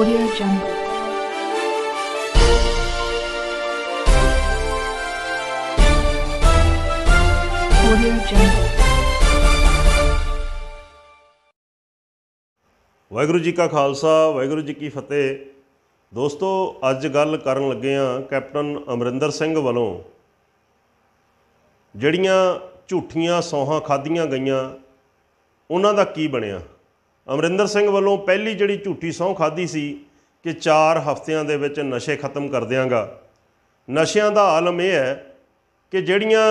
Audio Jungle. Waheguru ਜੀ ਕਾ ਖਾਲਸਾ ਵੈਗੁਰੂ ਜੀ ਕੀ ਫਤਿਹ ਦੋਸਤੋ ਅੱਜ ਗੱਲ ਕਰਨ ਲੱਗੇ ਆ ਕੈਪਟਨ ਅਮਰਿੰਦਰ ਸਿੰਘ ਵੱਲੋਂ ਜਿਹੜੀਆਂ ਝੂਠੀਆਂ ਸੌਹਾਂ ਖਾਧੀਆਂ ਗਈਆਂ ਉਹਨਾਂ ਦਾ ਕੀ ਬਣਿਆ ਅਮਰਿੰਦਰ ਸਿੰਘ ਵੱਲੋਂ ਪਹਿਲੀ ਜਿਹੜੀ ਝੂਠੀ ਸੌਂ ਖਾਦੀ ਸੀ ਕਿ 4 ਹਫ਼ਤਿਆਂ ਦੇ ਵਿੱਚ ਨਸ਼ੇ ਖਤਮ ਕਰ ਦਿਆਂਗਾ ਨਸ਼ਿਆਂ ਦਾ ਆਲਮ ਇਹ ਹੈ ਕਿ ਜਿਹੜੀਆਂ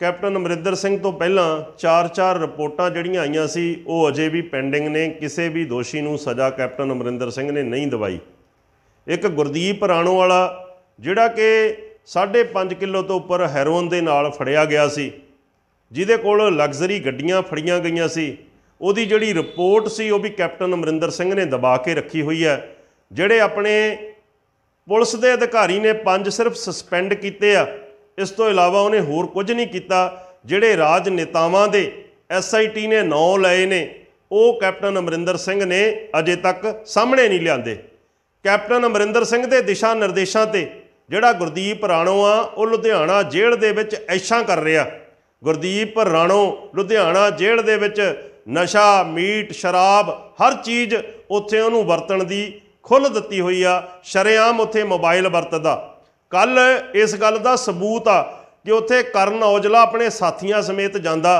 ਕੈਪਟਨ ਅਮਰਿੰਦਰ ਸਿੰਘ ਤੋਂ ਪਹਿਲਾਂ 4-4 ਰਿਪੋਰਟਾਂ ਜਿਹੜੀਆਂ ਆਈਆਂ ਸੀ ਉਹ ਅਜੇ ਵੀ ਪੈਂਡਿੰਗ ਨੇ ਕਿਸੇ ਵੀ ਦੋਸ਼ੀ ਨੂੰ ਸਜ਼ਾ ਕੈਪਟਨ ਅਮਰਿੰਦਰ ਸਿੰਘ ਨੇ ਨਹੀਂ ਦਿਵਾਈ ਇੱਕ ਗੁਰਦੀਪ ਰਾਣੋ ਵਾਲਾ ਜਿਹੜਾ ਕਿ 5.5 ਕਿਲੋ ਤੋਂ ਉੱਪਰ ਹੈਰੋਇਨ ਦੇ ਨਾਲ ਫੜਿਆ ਗਿਆ ਸੀ ਜਿਹਦੇ ਕੋਲ ਲਗਜ਼ਰੀ ਗੱਡੀਆਂ ਫੜੀਆਂ ਗਈਆਂ ਸੀ ਉਹਦੀ ਜਿਹੜੀ ਰਿਪੋਰਟ ਸੀ ਉਹ ਵੀ ਕੈਪਟਨ ਅਮਰਿੰਦਰ ਸਿੰਘ ਨੇ ਦਬਾ ਕੇ ਰੱਖੀ ਹੋਈ ਹੈ ਜਿਹੜੇ ਆਪਣੇ ਪੁਲਿਸ ਦੇ ਅਧਿਕਾਰੀ ਨੇ ਪੰਜ ਸਿਰਫ ਸਸਪੈਂਡ ਕੀਤੇ ਆ ਇਸ ਤੋਂ ਇਲਾਵਾ ਉਹਨੇ ਹੋਰ ਕੁਝ ਨਹੀਂ ਕੀਤਾ ਜਿਹੜੇ ਰਾਜ ਨੇਤਾਵਾਂ ਦੇ ਐਸਆਈਟੀ ਨੇ ਨੌ ਲਏ ਨੇ ਉਹ ਕੈਪਟਨ ਅਮਰਿੰਦਰ ਸਿੰਘ ਨੇ ਅਜੇ ਤੱਕ ਸਾਹਮਣੇ ਨਹੀਂ ਲਿਆਂਦੇ ਕੈਪਟਨ ਅਮਰਿੰਦਰ ਸਿੰਘ ਦੇ ਦਿਸ਼ਾ ਨਿਰਦੇਸ਼ਾਂ ਤੇ ਜਿਹੜਾ ਗੁਰਦੀਪ ਰਾਣੋ ਆ ਉਹ ਲੁਧਿਆਣਾ ਜੇਲ੍ਹ ਦੇ ਵਿੱਚ ਐਸ਼ਾਂ ਕਰ ਰਿਹਾ ਗੁਰਦੀਪ ਰਾਣੋ ਲੁਧਿਆਣਾ ਜੇਲ੍ਹ ਦੇ ਵਿੱਚ ਨਸ਼ਾ ਮੀਟ ਸ਼ਰਾਬ ਹਰ ਚੀਜ਼ ਉੱਥੇ ਉਹਨੂੰ ਵਰਤਣ ਦੀ ਖੁੱਲ ਦਿੱਤੀ ਹੋਈ ਆ ਸ਼ਰਿਆਮ ਉੱਥੇ ਮੋਬਾਈਲ ਵਰਤਦਾ ਕੱਲ ਇਸ ਗੱਲ ਦਾ ਸਬੂਤ ਆ ਕਿ ਉੱਥੇ ਕਰਨ ਔਜਲਾ ਆਪਣੇ ਸਾਥੀਆਂ ਸਮੇਤ ਜਾਂਦਾ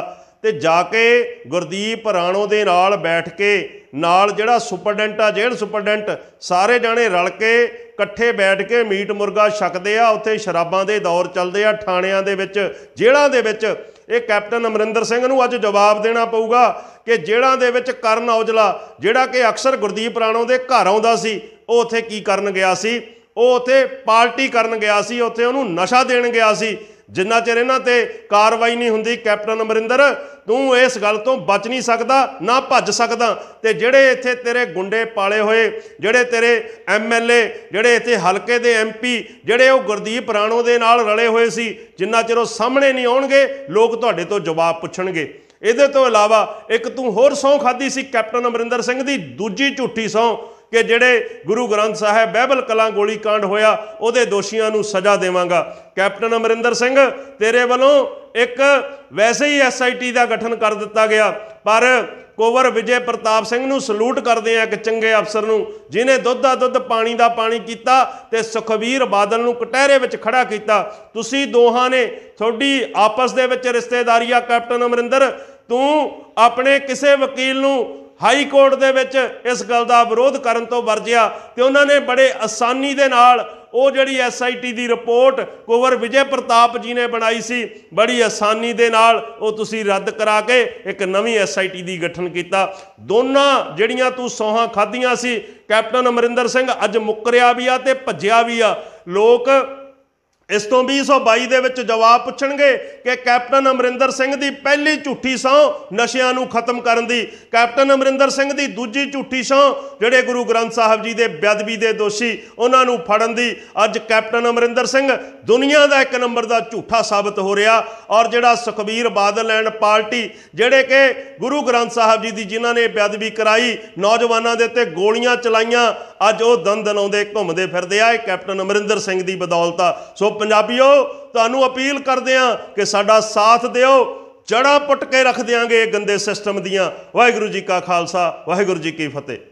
ਤੇ ਜਾ ਕੇ ਗੁਰਦੀਪ ਰਾਣੋ ਦੇ ਨਾਲ ਬੈਠ ਕੇ ਨਾਲ ਜਿਹੜਾ ਸੁਪਰਡੈਂਟ ਆ ਜੇਲ੍ਹ ਸੁਪਰਡੈਂਟ ਸਾਰੇ ਜਾਣੇ ਰਲ ਕੇ ਇਕੱਠੇ ਬੈਠ ਕੇ ਮੀਟ ਮੁਰਗਾ ਛਕਦੇ ਆ ਉੱਥੇ ਸ਼ਰਾਬਾਂ ਦੇ ਦੌਰ ਚੱਲਦੇ ਆ ਥਾਣਿਆਂ ਦੇ ਵਿੱਚ ਜੇਲ੍ਹਾਂ ਦੇ ਵਿੱਚ ਇਹ ਕੈਪਟਨ ਅਮਰਿੰਦਰ ਸਿੰਘ ਨੂੰ ਅੱਜ ਜਵਾਬ ਦੇਣਾ ਪਊਗਾ ਕਿ ਜਿਹੜਾ ਦੇ ਵਿੱਚ ਕਰਨ ਔਜਲਾ ਜਿਹੜਾ ਕਿ ਅਕਸਰ ਗੁਰਦੀਪ ਰਾਣੋ ਦੇ ਘਰ ਆਉਂਦਾ ਸੀ ਉਹ ਉੱਥੇ ਕੀ ਕਰਨ ਗਿਆ ਸੀ ਉਹ ਉੱਥੇ ਪਾਰਟੀ ਕਰਨ ਗਿਆ ਸੀ ਉੱਥੇ ਉਹਨੂੰ ਨਸ਼ਾ ਦੇਣ ਗਿਆ ਸੀ ਜਿੰਨਾ ਚਿਰ ਇਹਨਾਂ ਤੇ ਕਾਰਵਾਈ ਨਹੀਂ ਹੁੰਦੀ ਕੈਪਟਨ ਅਮਰਿੰਦਰ ਤੂੰ ਇਸ ਗੱਲ ਤੋਂ ਬਚ ਨਹੀਂ ਸਕਦਾ ਨਾ ਭੱਜ ਸਕਦਾ ਤੇ ਜਿਹੜੇ ਇੱਥੇ ਤੇਰੇ ਗੁੰਡੇ ਪਾਲੇ ਹੋਏ ਜਿਹੜੇ ਤੇਰੇ ਐਮਐਲਏ ਜਿਹੜੇ ਇੱਥੇ ਹਲਕੇ ਦੇ ਐਮਪੀ ਜਿਹੜੇ ਉਹ ਗੁਰਦੀਪ ਰਾਣੋ ਦੇ ਨਾਲ ਰਲੇ ਹੋਏ ਸੀ ਜਿੰਨਾ ਚਿਰ ਉਹ ਸਾਹਮਣੇ ਨਹੀਂ ਆਉਣਗੇ ਲੋਕ ਤੁਹਾਡੇ ਤੋਂ ਜਵਾਬ ਪੁੱਛਣਗੇ ਇਹਦੇ ਤੋਂ ਇਲਾਵਾ ਇੱਕ ਤੂੰ ਹੋਰ ਸੌਂ ਖਾਦੀ ਸੀ ਕੈਪਟਨ ਅਮਰਿੰਦਰ ਸਿੰਘ ਦੀ ਦੂਜੀ ਝੂਠੀ ਸੌਂ ਕਿ ਜਿਹੜੇ ਗੁਰੂ ਗ੍ਰੰਥ ਸਾਹਿਬ ਬਹਿਬਲ ਕਲਾਂ ਗੋਲੀ ਕਾਂਡ ਹੋਇਆ ਉਹਦੇ ਦੋਸ਼ੀਆਂ ਨੂੰ ਸਜ਼ਾ ਦੇਵਾਂਗਾ ਕੈਪਟਨ ਅਮਰਿੰਦਰ ਸਿੰਘ ਤੇਰੇ ਵੱਲੋਂ ਇੱਕ ਵੈਸੇ ਹੀ ਐਸਆਈਟੀ ਦਾ ਗਠਨ ਕਰ ਦਿੱਤਾ ਗਿਆ ਪਰ ਕੋਵਰ ਵਿਜੇ ਪ੍ਰਤਾਪ ਸਿੰਘ ਨੂੰ ਸਲੂਟ ਕਰਦੇ ਆ ਇੱਕ ਚੰਗੇ ਅਫਸਰ ਨੂੰ ਜਿਨੇ ਦੁੱਧ ਦਾ ਦੁੱਧ ਪਾਣੀ ਦਾ ਪਾਣੀ ਕੀਤਾ ਤੇ ਸੁਖਵੀਰ ਬਾਦਲ ਨੂੰ ਕਟਹਿਰੇ ਵਿੱਚ ਖੜਾ ਕੀਤਾ ਤੁਸੀਂ ਦੋਹਾਂ ਨੇ ਤੁਹਾਡੀ ਆਪਸ ਦੇ ਵਿੱਚ ਰਿਸ਼ਤੇਦਾਰੀ ਆ ਕੈਪਟਨ ਅਮਰਿੰਦਰ ਤੂੰ ਆਪਣੇ ਕਿਸੇ ਵਕੀਲ ਨੂੰ ਹਾਈ ਕੋਰਟ ਦੇ ਵਿੱਚ ਇਸ ਗੱਲ ਦਾ ਵਿਰੋਧ ਕਰਨ ਤੋਂ ਵਰਜਿਆ ਤੇ ਉਹਨਾਂ ਨੇ ਬੜੇ ਆਸਾਨੀ ਦੇ ਨਾਲ ਉਹ ਜਿਹੜੀ ਐਸਆਈਟੀ ਦੀ ਰਿਪੋਰਟ ਕੋਵਰ ਵਿਜੇ ਪ੍ਰਤਾਪ ਜੀ ਨੇ ਬਣਾਈ ਸੀ ਬੜੀ ਆਸਾਨੀ ਦੇ ਨਾਲ ਉਹ ਤੁਸੀਂ ਰੱਦ ਕਰਾ ਕੇ ਇੱਕ ਨਵੀਂ ਐਸਆਈਟੀ ਦੀ ਗਠਨ ਕੀਤਾ ਦੋਨਾਂ ਜਿਹੜੀਆਂ ਤੂੰ ਸੌਹਾਂ ਖਾਧੀਆਂ ਸੀ ਕੈਪਟਨ ਅਮਰਿੰਦਰ ਸਿੰਘ ਅੱਜ ਮੁੱਕਰਿਆ ਵੀ ਆ ਤੇ ਭੱਜਿਆ ਵੀ ਆ ਲੋਕ ਇਸ ਤੋਂ 2022 ਦੇ ਵਿੱਚ ਜਵਾਬ ਪੁੱਛਣਗੇ ਕਿ ਕੈਪਟਨ ਅਮਰਿੰਦਰ ਸਿੰਘ ਦੀ ਪਹਿਲੀ ਝੂਠੀ ਸੌ ਨਸ਼ਿਆਂ ਨੂੰ ਖਤਮ ਕਰਨ ਦੀ ਕੈਪਟਨ ਅਮਰਿੰਦਰ ਸਿੰਘ ਦੀ ਦੂਜੀ ਝੂਠੀ ਸੌ ਜਿਹੜੇ ਗੁਰੂ ਗ੍ਰੰਥ ਸਾਹਿਬ ਜੀ ਦੇ ਬਦਬੀ ਦੇ ਦੋਸ਼ੀ ਉਹਨਾਂ ਨੂੰ ਫੜਨ ਦੀ ਅੱਜ ਕੈਪਟਨ ਅਮਰਿੰਦਰ ਸਿੰਘ ਦੁਨੀਆ ਦਾ ਇੱਕ ਨੰਬਰ ਦਾ ਝੂਠਾ ਸਾਬਤ ਹੋ ਰਿਹਾ ਔਰ ਜਿਹੜਾ ਸੁਖਬੀਰ ਬਾਦਲ ਐਂਡ ਪਾਰਟੀ ਜਿਹੜੇ ਕਿ ਗੁਰੂ ਗ੍ਰੰਥ ਸਾਹਿਬ ਜੀ ਦੀ ਜਿਨ੍ਹਾਂ ਨੇ ਬਦਬੀ ਕਰਾਈ ਨੌਜਵਾਨਾਂ ਦੇ ਉੱਤੇ ਗੋਲੀਆਂ ਚਲਾਈਆਂ ਅੱਜ ਉਹ ਦੰਦ ਲਾਉਂਦੇ ਘੁੰਮਦੇ ਫਿਰਦੇ ਆ ਇਹ ਕੈਪਟਨ ਅਮਰਿੰਦਰ ਸਿੰਘ ਦੀ ਬਦੌਲਤ ਸੋ ਪੰਜਾਬੀਓ ਤੁਹਾਨੂੰ ਅਪੀਲ ਕਰਦੇ ਆ ਕਿ ਸਾਡਾ ਸਾਥ ਦਿਓ ਜੜਾ ਪਟਕੇ ਰੱਖ ਦਿਆਂਗੇ ਗੰਦੇ ਸਿਸਟਮ ਦੀਆਂ ਵਾਹਿਗੁਰੂ ਜੀ ਕਾ ਖਾਲਸਾ ਵਾਹਿਗੁਰੂ ਜੀ ਕੀ ਫਤਿਹ